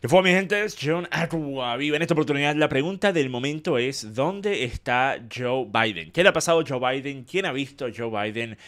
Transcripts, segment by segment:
¿Qué fue mi gente? Es John Aguaviva. en esta oportunidad. La pregunta del momento es, ¿dónde está Joe Biden? ¿Qué le ha pasado a Joe Biden? ¿Quién ha visto a Joe Biden?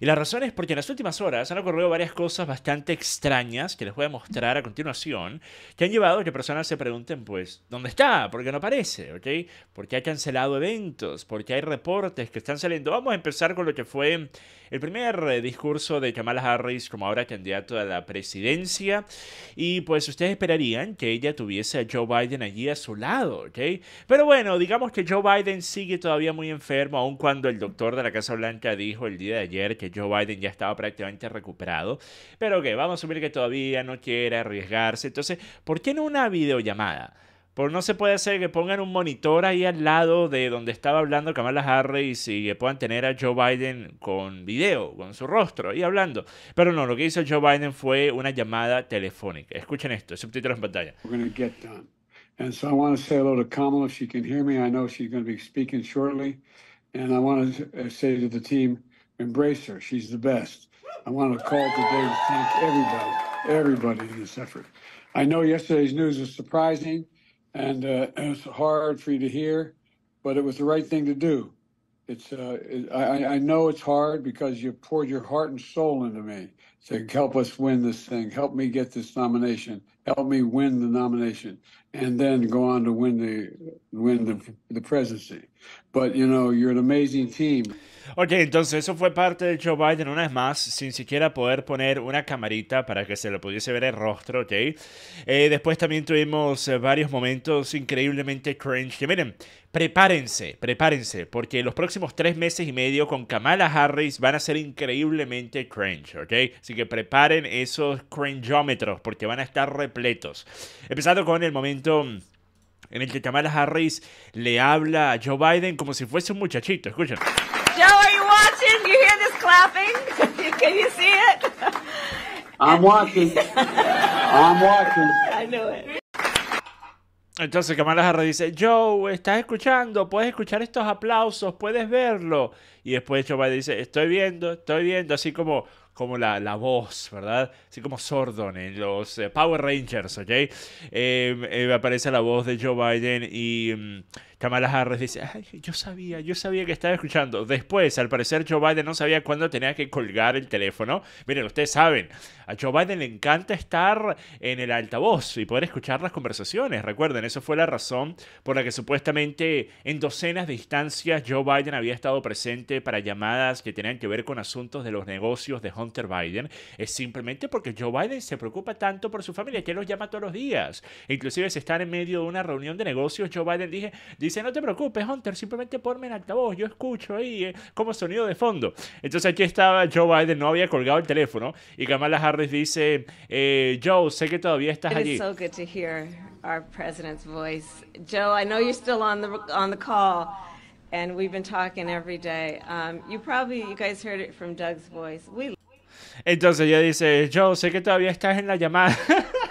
Y la razón es porque en las últimas horas han ocurrido varias cosas bastante extrañas que les voy a mostrar a continuación, que han llevado a que personas se pregunten, pues, ¿dónde está? ¿Por qué no aparece? ¿Ok? ¿Por qué ha cancelado eventos? ¿Por qué hay reportes que están saliendo? Vamos a empezar con lo que fue el primer eh, discurso de Kamala Harris como ahora candidato a la presidencia. Y pues ustedes esperarían que ella tuviese a Joe Biden allí a su lado, ¿ok? Pero bueno, digamos que Joe Biden sigue todavía muy enfermo, aun cuando el doctor de la Casa Blanca dijo el día de ayer que Joe Biden ya estaba prácticamente recuperado. Pero que vamos a asumir que todavía no quiere arriesgarse. Entonces, ¿por qué no una videollamada? Por no se puede hacer que pongan un monitor ahí al lado de donde estaba hablando Kamala Harris y que puedan tener a Joe Biden con video, con su rostro ahí hablando. Pero no, lo que hizo Joe Biden fue una llamada telefónica. Escuchen esto, subtítulos en pantalla. And so I Kamala if can hear me. I know she's going to be speaking shortly. And Embrace her. She's the best. I want to call today to thank everybody, everybody in this effort. I know yesterday's news was surprising and uh, hard for you to hear, but it was the right thing to do. It's uh, it, I, I know it's hard because you poured your heart and soul into me. you know, you're Ok, entonces eso fue parte de Joe Biden una vez más, sin siquiera poder poner una camarita para que se le pudiese ver el rostro, ¿ok? Eh, después también tuvimos eh, varios momentos increíblemente cringe. Que miren, prepárense, prepárense, porque los próximos tres meses y medio con Kamala Harris van a ser increíblemente cringe, ¿ok? Así que preparen esos cringiómetros porque van a estar repletos. Empezando con el momento en el que Kamala Harris le habla a Joe Biden como si fuese un muchachito. Escuchen. Joe, watching? You hear this clapping? Can you see it? Entonces Kamala Harris dice, Joe, ¿estás escuchando? ¿Puedes escuchar estos aplausos? ¿Puedes verlo? Y después Joe Biden dice, estoy viendo, estoy viendo, así como como la, voz, ¿verdad? Así como Sordon en los eh, Power Rangers, ¿ok? Eh, eh, aparece la voz de Joe Biden y... Mm, Kamala Harris dice, yo sabía, yo sabía que estaba escuchando. Después, al parecer, Joe Biden no sabía cuándo tenía que colgar el teléfono. Miren, ustedes saben, a Joe Biden le encanta estar en el altavoz y poder escuchar las conversaciones. Recuerden, eso fue la razón por la que supuestamente en docenas de instancias Joe Biden había estado presente para llamadas que tenían que ver con asuntos de los negocios de Hunter Biden. Es simplemente porque Joe Biden se preocupa tanto por su familia que los llama todos los días. Inclusive, si están en medio de una reunión de negocios, Joe Biden dije, Dice, no te preocupes, Hunter, simplemente ponme en altavoz, yo escucho ahí eh, como sonido de fondo. Entonces aquí estaba Joe Biden, no había colgado el teléfono, y Kamala Harris dice, eh, Joe, sé que todavía estás allí. entonces ella dice, Joe, sé que todavía estás en la llamada.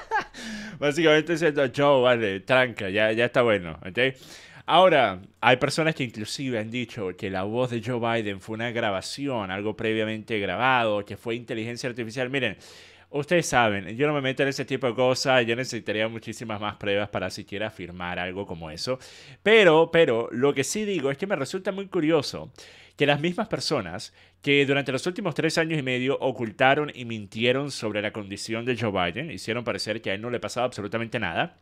Básicamente diciendo, Joe, vale, tranca, ya, ya está bueno, ¿ok? Ahora, hay personas que inclusive han dicho que la voz de Joe Biden fue una grabación, algo previamente grabado, que fue inteligencia artificial. Miren, ustedes saben, yo no me meto en ese tipo de cosas, yo necesitaría muchísimas más pruebas para siquiera afirmar algo como eso. Pero, pero, lo que sí digo es que me resulta muy curioso que las mismas personas que durante los últimos tres años y medio ocultaron y mintieron sobre la condición de Joe Biden, hicieron parecer que a él no le pasaba absolutamente nada,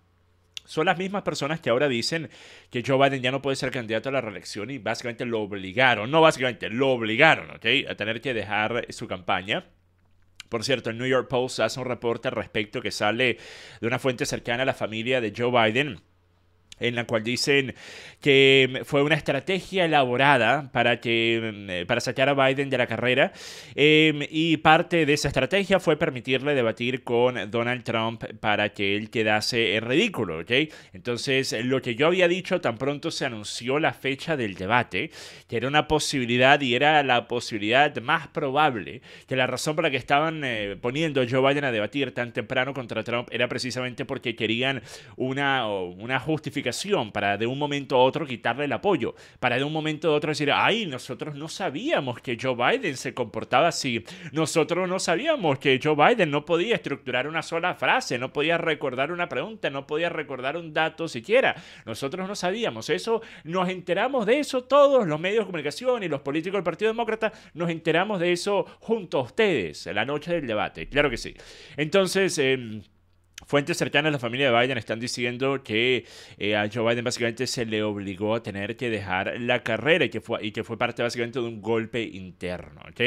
son las mismas personas que ahora dicen que Joe Biden ya no puede ser candidato a la reelección y básicamente lo obligaron, no básicamente, lo obligaron, ¿ok? A tener que dejar su campaña. Por cierto, el New York Post hace un reporte al respecto que sale de una fuente cercana a la familia de Joe Biden en la cual dicen que mm, fue una estrategia elaborada para, que, mm, eh, para sacar a Biden de la carrera em, y parte de esa estrategia fue permitirle debatir con Donald Trump para que él quedase en ridículo, ¿ok? Entonces, lo que yo había dicho tan pronto se anunció la fecha del debate, que era una posibilidad y era la posibilidad más probable que la razón por la que estaban eh, poniendo a Joe Biden a debatir tan temprano contra Trump era precisamente porque querían una, una justificación para de un momento a otro quitarle el apoyo, para de un momento a otro decir, ay, nosotros no sabíamos que Joe Biden se comportaba así, nosotros no sabíamos que Joe Biden no podía estructurar una sola frase, no podía recordar una pregunta, no podía recordar un dato siquiera, nosotros no sabíamos eso, nos enteramos de eso todos los medios de comunicación y los políticos del Partido Demócrata, nos enteramos de eso junto a ustedes, la noche del debate, claro que sí. Entonces, em, Fuentes cercanas a la familia de Biden están diciendo que eh, a Joe Biden básicamente se le obligó a tener que dejar la carrera y que fue, y que fue parte básicamente de un golpe interno, ¿ok?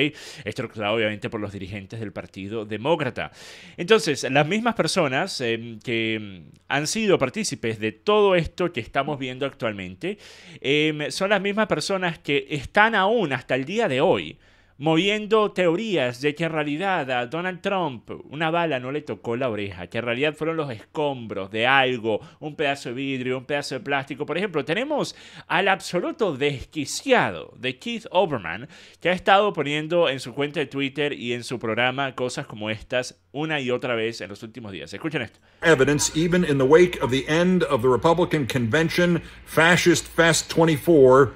Estructurado obviamente por los dirigentes del Partido Demócrata. Entonces, las mismas personas em, que mm, han sido partícipes de todo esto que estamos viendo actualmente em, son las mismas personas que están aún hasta el día de hoy moviendo teorías de que en realidad a Donald Trump una bala no le tocó la oreja, que en realidad fueron los escombros de algo, un pedazo de vidrio, un pedazo de plástico. Por ejemplo, tenemos al absoluto desquiciado de Keith Oberman, que ha estado poniendo en su cuenta de Twitter y en su programa cosas como estas una y otra vez en los últimos días. Escuchen esto. Evidence even in the wake of the end of the Republican convention, Fascist Fest 24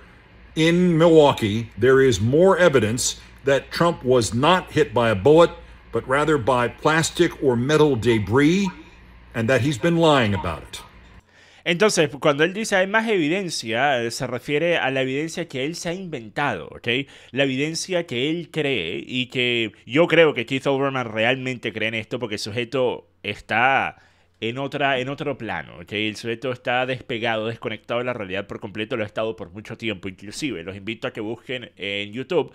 in Milwaukee, there is more evidence that Trump was not hit by a bullet, but rather by plastic or metal debris, and that he's been lying about it. Entonces, cuando él dice hay más evidencia, se refiere a la evidencia que él se ha inventado, ¿ok? La evidencia que él cree y que yo creo que Keith Olbermann realmente cree en esto porque el sujeto está en, otra, en otro plano. ¿ok? El sujeto está despegado, desconectado de la realidad por completo, lo ha estado por mucho tiempo inclusive. Los invito a que busquen en YouTube.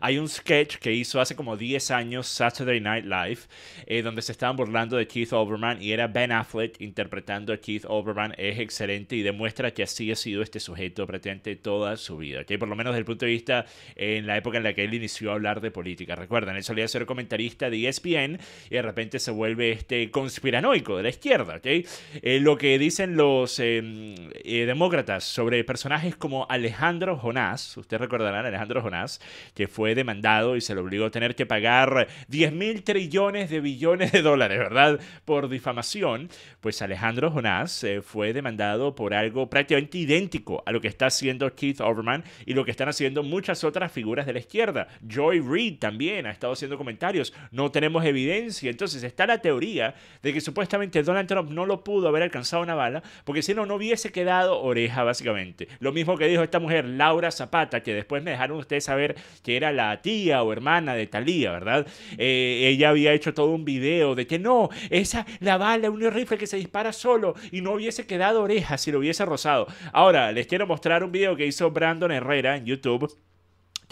Hay un sketch que hizo hace como 10 años Saturday Night Live, eh, donde se estaban burlando de Keith Olbermann y era Ben Affleck interpretando a Keith Olbermann. Es excelente y demuestra que así ha sido este sujeto prácticamente toda su vida. Por lo menos desde el punto de vista en la época en la que él inició a hablar de política. Recuerdan, él solía ser comentarista de ESPN y de repente se vuelve este conspiranoico de la e izquierda. Eh, lo que dicen los em, eh, demócratas sobre personajes como Alejandro Jonás, usted recordarán Alejandro Jonás, que fue demandado y se le obligó a tener que pagar 10 mil trillones de billones de dólares, ¿verdad? Por difamación, pues Alejandro Jonás eh, fue demandado por algo prácticamente idéntico a lo que está haciendo Keith Overman y lo que están haciendo muchas otras figuras de la izquierda. Joy Reid también ha estado haciendo comentarios, no tenemos evidencia. Entonces está la teoría de que supuestamente Donald no lo pudo haber alcanzado una bala, porque si no, no hubiese quedado oreja, básicamente. Lo mismo que dijo esta mujer, Laura Zapata, que después me dejaron ustedes saber que era la tía o hermana de Talía, ¿verdad? Eh, ella había hecho todo un video de que no, esa, la bala, un rifle que se dispara solo y no hubiese quedado oreja si lo hubiese rozado. Ahora, les quiero mostrar un video que hizo Brandon Herrera en YouTube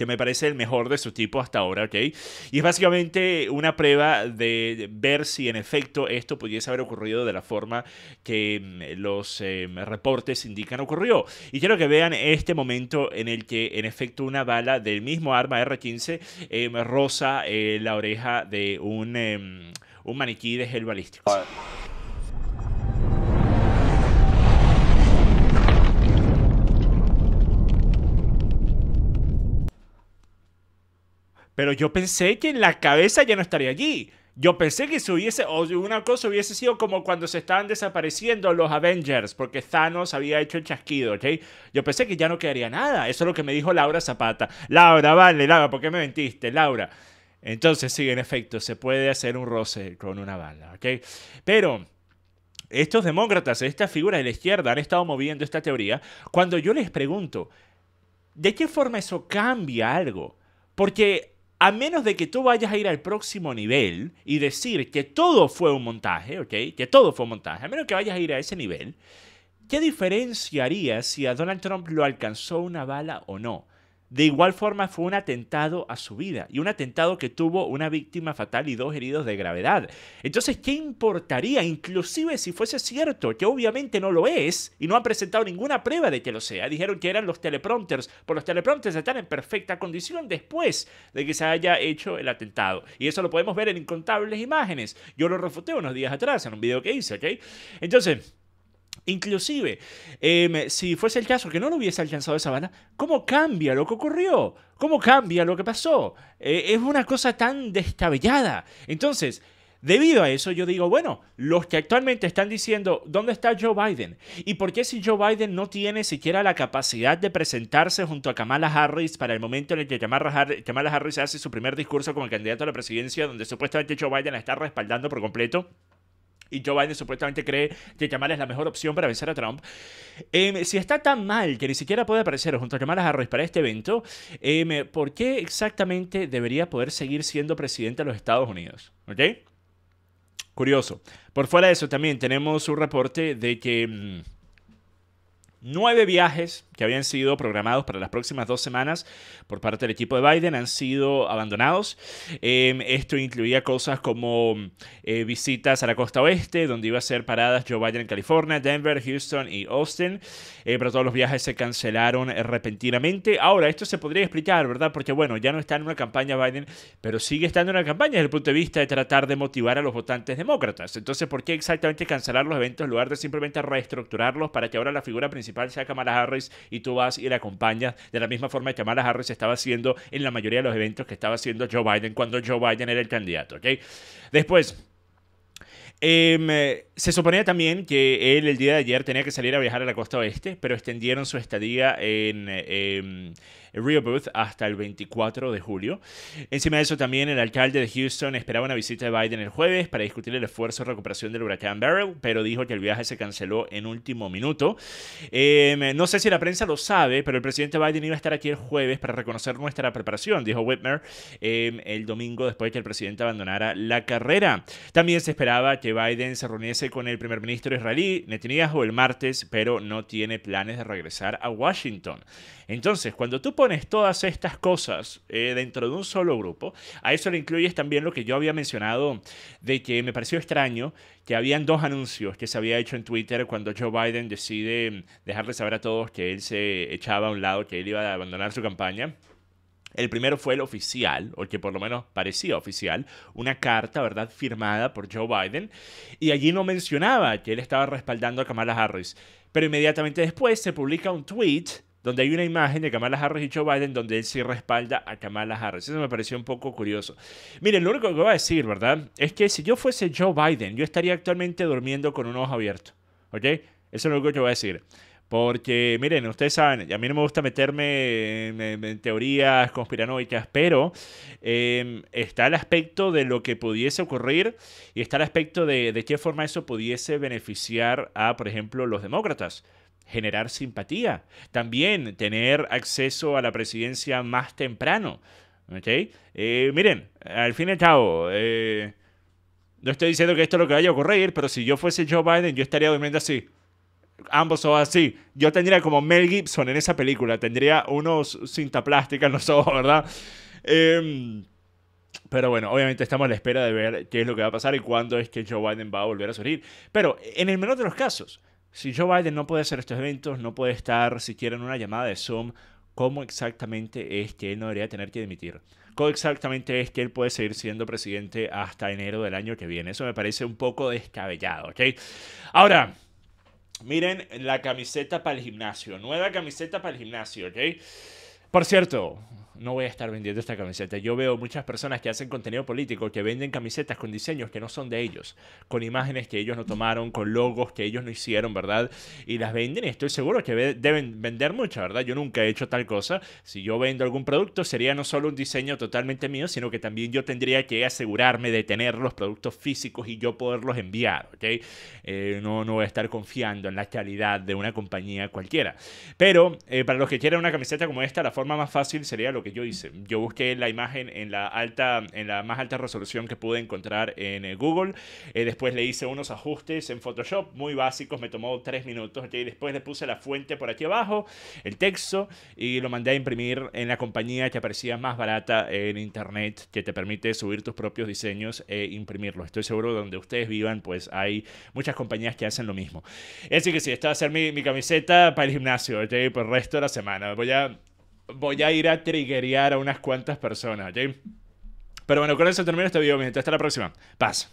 que me parece el mejor de su tipo hasta ahora, ¿ok? Y es básicamente una prueba de ver si en efecto esto pudiese haber ocurrido de la forma que mm, los em, reportes indican ocurrió. Y quiero que vean este momento en el que en efecto una bala del mismo arma R-15 em, roza eh, la oreja de un, em, un maniquí de gel balístico. Pero yo pensé que en la cabeza ya no estaría allí. Yo pensé que se hubiese, o una cosa hubiese sido como cuando se estaban desapareciendo los Avengers, porque Thanos había hecho el chasquido, ¿ok? Yo pensé que ya no quedaría nada. Eso es lo que me dijo Laura Zapata. Laura, vale, Laura, ¿por qué me mentiste, Laura? Entonces, sí, en efecto, se puede hacer un roce con una bala, ¿ok? Pero estos demócratas, estas figuras de la izquierda han estado moviendo esta teoría. Cuando yo les pregunto, ¿de qué forma eso cambia algo? Porque a menos de que tú vayas a ir al próximo nivel y decir que todo fue un montaje, ¿ok? Que todo fue un montaje, a menos que vayas a ir a ese nivel, ¿qué diferencia haría si a Donald Trump lo alcanzó una bala o no? De igual forma fue un atentado a su vida y un atentado que tuvo una víctima fatal y dos heridos de gravedad. Entonces, ¿qué importaría inclusive si fuese cierto, que obviamente no lo es y no han presentado ninguna prueba de que lo sea? Dijeron que eran los teleprompters, pero pues los teleprompters están en perfecta condición después de que se haya hecho el atentado. Y eso lo podemos ver en incontables imágenes. Yo lo refuté unos días atrás en un video que hice, ¿ok? Entonces... Inclusive, em, si fuese el caso que no lo hubiese alcanzado esa bala, ¿cómo cambia lo que ocurrió? ¿Cómo cambia lo que pasó? Eh, es una cosa tan destabellada Entonces, debido a eso yo digo, bueno, los que actualmente están diciendo, ¿dónde está Joe Biden? ¿Y por qué si Joe Biden no tiene siquiera la capacidad de presentarse junto a Kamala Harris para el momento en el que Kamala Harris hace su primer discurso como candidato a la presidencia, donde supuestamente Joe Biden la está respaldando por completo? y Joe Biden supuestamente cree que Kamala es la mejor opción para vencer a Trump. Em, si está tan mal que ni siquiera puede aparecer junto a Kamala Harris para este evento, em, ¿por qué exactamente debería poder seguir siendo presidente de los Estados Unidos? ¿Ok? Curioso. Por fuera de eso también tenemos un reporte de que... Mm, Nueve viajes que habían sido programados para las próximas dos semanas por parte del equipo de Biden han sido abandonados. Em, esto incluía cosas como eh, visitas a la costa oeste, donde iba a ser paradas Joe Biden en California, Denver, Houston y Austin, eh, pero todos los viajes se cancelaron repentinamente. Ahora, esto se podría explicar, ¿verdad? Porque bueno, ya no está en una campaña Biden, pero sigue estando en una campaña desde el punto de vista de tratar de motivar a los votantes demócratas. Entonces, ¿por qué exactamente cancelar los eventos en lugar de simplemente reestructurarlos para que ahora la figura principal sea Kamala Harris y tú vas y la acompañas de la misma forma que Kamala Harris estaba haciendo en la mayoría de los eventos que estaba haciendo Joe Biden cuando Joe Biden era el candidato, Después... Em, eh, se suponía también que él el día de ayer tenía que salir a viajar a la costa oeste, pero extendieron su estadía en, em, Rio hasta el 24 de julio. Encima de eso también el alcalde de Houston esperaba una visita de Biden el jueves para discutir el esfuerzo de recuperación del huracán Barrel, pero dijo que el viaje se canceló en último minuto. Em, no sé si la prensa lo sabe, pero el presidente Biden iba a estar aquí el jueves para reconocer nuestra preparación, dijo Whitmer em, el domingo después de que el presidente abandonara la carrera. También se esperaba que Biden se reuniese con el primer ministro israelí, Netanyahu, el martes, pero no tiene planes de regresar a Washington. Entonces, cuando tú pones todas estas cosas eh, dentro de un solo grupo, a eso le incluyes también lo que yo había mencionado de que me pareció extraño que habían dos anuncios que se había hecho en Twitter cuando Joe Biden decide mm, dejarle saber a todos que él se echaba a un lado, que él iba a abandonar su campaña. El primero fue el oficial, o que por lo menos parecía oficial, una carta, ¿verdad?, firmada por Joe Biden, y allí no mencionaba que él estaba respaldando a Kamala Harris. Pero inmediatamente después se publica un tweet donde hay una imagen de Kamala Harris y Joe Biden donde él sí respalda a Kamala Harris. Eso me pareció un poco curioso. Miren, lo único que voy a decir, ¿verdad? Es que si yo fuese Joe Biden, yo estaría actualmente durmiendo con un ojo abierto. ¿Ok? Eso es lo único que voy a decir. Porque, miren, ustedes saben, a mí no me gusta meterme en, teorías conspiranoicas, pero em, está el aspecto de lo que pudiese ocurrir y está el aspecto de, de qué forma eso pudiese beneficiar a, por ejemplo, los demócratas generar simpatía, también tener acceso a la presidencia más temprano. Eh, miren, al fin y al cabo, eh, no estoy diciendo que esto es lo que vaya a ocurrir, pero si yo fuese Joe Biden, yo estaría durmiendo así. Ambos ojos así. Yo tendría como Mel Gibson en esa película, tendría unos cinta plástica en los ojos, ¿verdad? Em, pero bueno, obviamente estamos a la espera de ver qué es lo que va a pasar y cuándo es que Joe Biden va a volver a surgir. Pero en el menor de los casos, si Joe Biden no puede hacer estos eventos, no puede estar siquiera en una llamada de Zoom, ¿cómo exactamente es que él no debería tener que dimitir? ¿Cómo exactamente es que él puede seguir siendo presidente hasta enero del año que viene? Eso me parece un poco descabellado, ¿ok? Ahora, miren la camiseta para el gimnasio, nueva camiseta para el gimnasio, ¿ok? Por cierto, no voy a estar vendiendo esta camiseta. Yo veo muchas personas que hacen contenido político que venden camisetas con diseños que no son de ellos, con imágenes que ellos no tomaron, con logos que ellos no hicieron, ¿verdad? Y las venden y estoy seguro que deben vender mucho, ¿verdad? Yo nunca he hecho tal cosa. Si yo vendo algún producto, sería no solo un diseño totalmente mío, sino que también yo tendría que asegurarme de tener los productos físicos y yo poderlos enviar, ¿ok? Eh, no, no voy a estar confiando en la calidad de una compañía cualquiera. Pero eh, para los que quieran una camiseta como esta, la forma más fácil sería lo que yo hice. Yo busqué la imagen en la, alta, en la más alta resolución que pude encontrar en eh, Google. Eh, después le hice unos ajustes en Photoshop muy básicos, me tomó tres minutos. Y después le puse la fuente por aquí abajo, el texto, y lo mandé a imprimir en la compañía que aparecía más barata en internet, que te permite subir tus propios diseños e imprimirlos. Estoy seguro de donde ustedes vivan, pues hay muchas compañías que hacen lo mismo. Así que sí, esta va a ser mi, camiseta para el gimnasio, por el resto de la semana. Voy a voy a ir a triggerear a unas cuantas personas, ¿ok? Pero bueno, con eso termino este video, mi gente. Hasta la próxima. Paz.